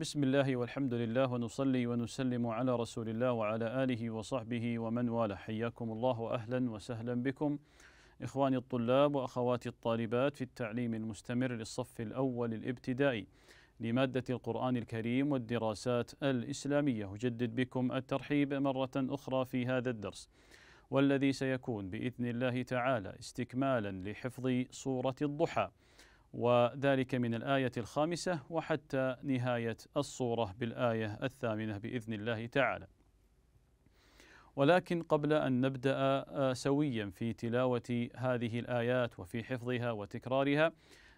بسم الله والحمد لله ونصلي ونسلم على رسول الله وعلى آله وصحبه ومن والاه حياكم الله وأهلا وسهلا بكم إخواني الطلاب وأخواتي الطالبات في التعليم المستمر للصف الأول الابتدائي لمادة القرآن الكريم والدراسات الإسلامية أجدد بكم الترحيب مرة أخرى في هذا الدرس والذي سيكون بإذن الله تعالى استكمالا لحفظ سورة الضحى وذلك من الآية الخامسة وحتى نهاية الصورة بالآية الثامنة بإذن الله تعالى. ولكن قبل أن نبدأ آه، سويا في تلاوة هذه الآيات وفي حفظها وتكرارها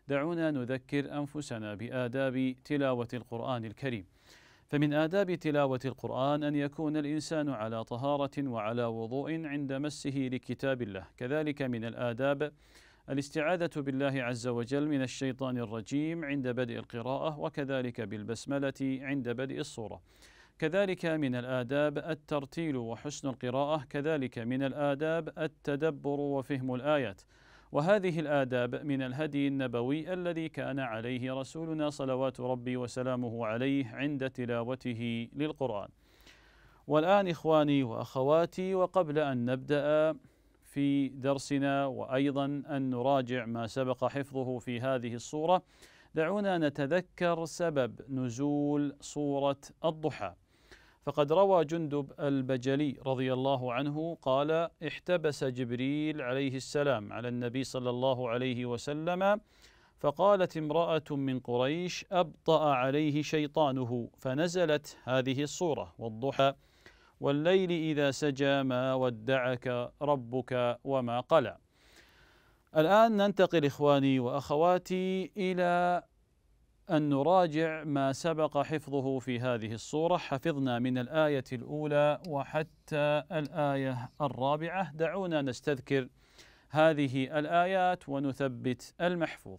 دعونا نذكر أنفسنا بآداب تلاوة القرآن الكريم. فمن آداب تلاوة القرآن أن يكون الإنسان على طهارة وعلى وضوء عند مسه لكتاب الله، كذلك من الآداب الاستعاذة بالله عز وجل من الشيطان الرجيم عند بدء القراءة وكذلك بالبسملة عند بدء الصورة. كذلك من الآداب الترتيل وحسن القراءة، كذلك من الآداب التدبر وفهم الآيات. وهذه الآداب من الهدي النبوي الذي كان عليه رسولنا صلوات ربي وسلامه عليه عند تلاوته للقرآن. والآن إخواني وأخواتي وقبل أن نبدأ في درسنا وايضا ان نراجع ما سبق حفظه في هذه الصوره دعونا نتذكر سبب نزول صوره الضحى فقد روى جندب البجلي رضي الله عنه قال احتبس جبريل عليه السلام على النبي صلى الله عليه وسلم فقالت امراه من قريش ابطا عليه شيطانه فنزلت هذه الصوره والضحى والليل إذا سجى ما ودعك ربك وما قلى الآن ننتقل إخواني وأخواتي إلى أن نراجع ما سبق حفظه في هذه الصورة حفظنا من الآية الأولى وحتى الآية الرابعة دعونا نستذكر هذه الآيات ونثبت المحفوظ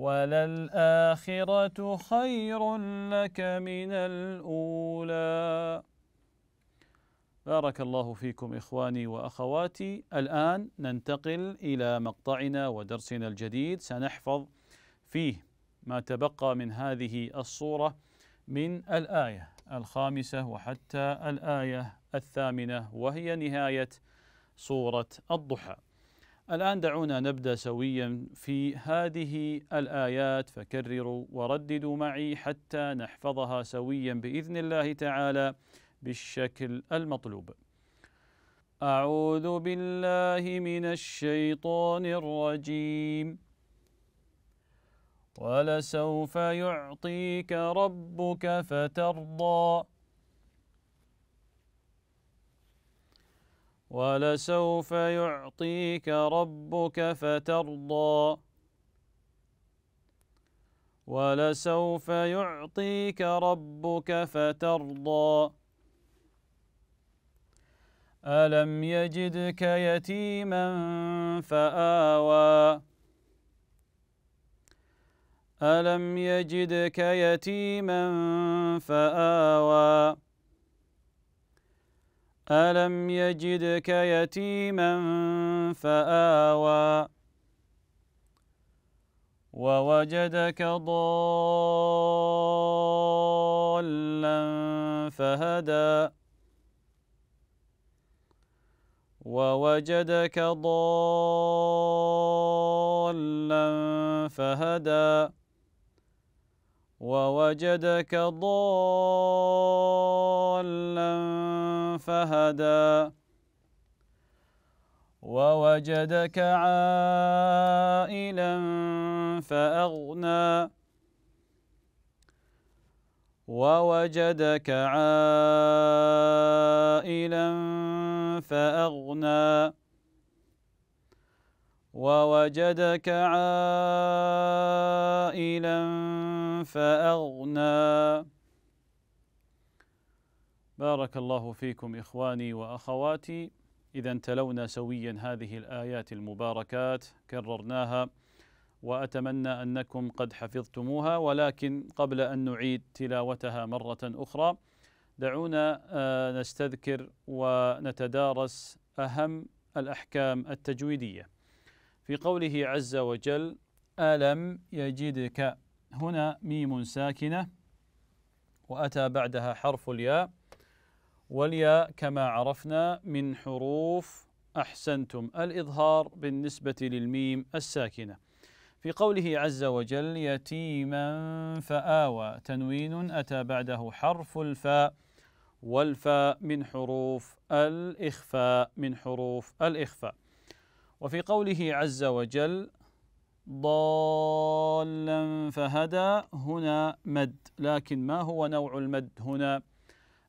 وللآخرة خير لك من الأولى بارك الله فيكم إخواني وأخواتي الآن ننتقل إلى مقطعنا ودرسنا الجديد سنحفظ فيه ما تبقى من هذه الصورة من الآية الخامسة وحتى الآية الثامنة وهي نهاية صورة الضحى الآن دعونا نبدأ سويا في هذه الآيات فكرروا ورددوا معي حتى نحفظها سويا بإذن الله تعالى بالشكل المطلوب. أعوذ بالله من الشيطان الرجيم. ولسوف يعطيك ربك فترضى ولسوف يعطيك ربك فترضى ولسوف يعطيك ربك فترضى ألم يجدك يتيما فآوى ألم يجدك يتيما فآوى ألم يجدك يتيما فآوى ووجدك ضالا فهدى ووجدك ضالا فهدى ووجدك ضالا فهدى ووجدك عائلا فأغنى ووجدك عائلا فأغنى ووجدك عائلا فأغنى بارك الله فيكم اخواني واخواتي اذا تلونا سويا هذه الايات المباركات كررناها واتمنى انكم قد حفظتموها ولكن قبل ان نعيد تلاوتها مره اخرى دعونا آه، نستذكر ونتدارس اهم الاحكام التجويديه في قوله عز وجل الم يجدك هنا ميم ساكنه واتى بعدها حرف الياء والياء كما عرفنا من حروف أحسنتم الإظهار بالنسبة للميم الساكنة في قوله عز وجل يتيما فآوى تنوين أتى بعده حرف الفاء والفاء من حروف الإخفاء من حروف الإخفاء وفي قوله عز وجل ضالا فهدى هنا مد لكن ما هو نوع المد هنا؟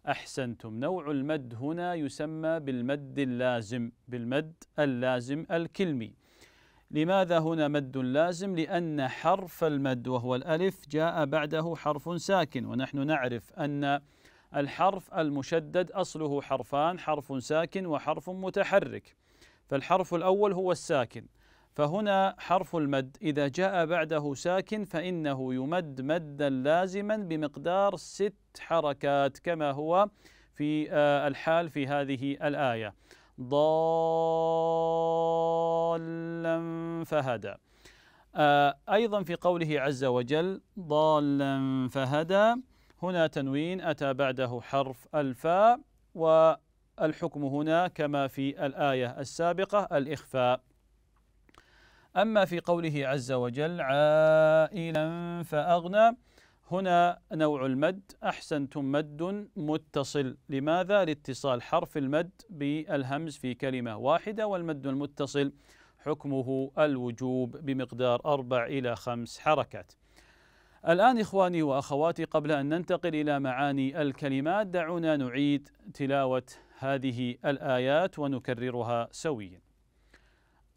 أحسنتم نوع المد هنا يسمى بالمد اللازم بالمد اللازم الكلمي لماذا هنا مد لازم لأن حرف المد وهو الألف جاء بعده حرف ساكن ونحن نعرف أن الحرف المشدد أصله حرفان حرف ساكن وحرف متحرك فالحرف الأول هو الساكن فهنا حرف المد إذا جاء بعده ساكن فإنه يمد مدا لازما بمقدار ست حركات كما هو في آه، الحال في هذه الآية ضالا فهدى آه، أيضا في قوله عز وجل ضالا فهدى هنا تنوين أتى بعده حرف الفاء والحكم هنا كما في الآية السابقة الإخفاء أما في قوله عز وجل عائلا فأغنى هنا نوع المد أحسنتم مد متصل لماذا؟ لاتصال حرف المد بالهمز في كلمة واحدة والمد المتصل حكمه الوجوب بمقدار أربع إلى خمس حركات الآن إخواني وأخواتي قبل أن ننتقل إلى معاني الكلمات دعونا نعيد تلاوة هذه الآيات ونكررها سويا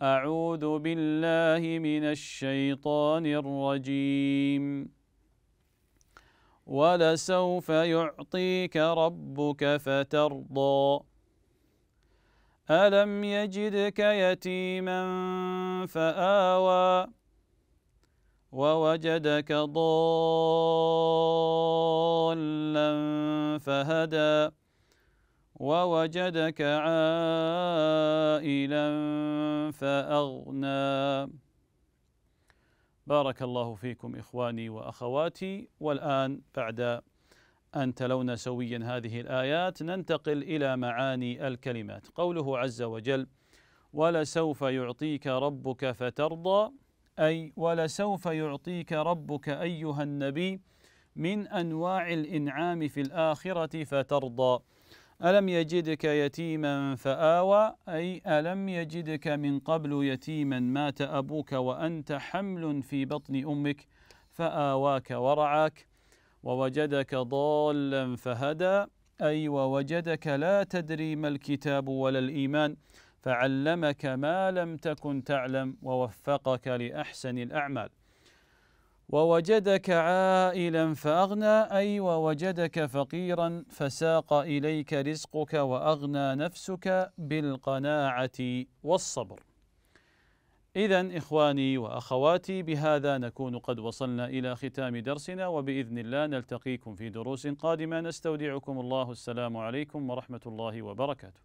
أعوذ بالله من الشيطان الرجيم ولسوف يعطيك ربك فترضى ألم يجدك يتيما فآوى ووجدك ضالا فهدى ووجدك عائلا فأغنى بارك الله فيكم إخواني وأخواتي والآن بعد أن تلون سويا هذه الآيات ننتقل إلى معاني الكلمات قوله عز وجل ولسوف يعطيك ربك فترضى أي ولسوف يعطيك ربك أيها النبي من أنواع الإنعام في الآخرة فترضى ألم يجدك يتيما فآوى أي ألم يجدك من قبل يتيما مات أبوك وأنت حمل في بطن أمك فآواك ورعاك ووجدك ضالا فهدى أي ووجدك لا تدري ما الكتاب ولا الإيمان فعلمك ما لم تكن تعلم ووفقك لأحسن الأعمال ووجدك عائلا فأغنى أي ووجدك فقيرا فساق إليك رزقك وأغنى نفسك بالقناعة والصبر إذا إخواني وأخواتي بهذا نكون قد وصلنا إلى ختام درسنا وبإذن الله نلتقيكم في دروس قادمة نستودعكم الله السلام عليكم ورحمة الله وبركاته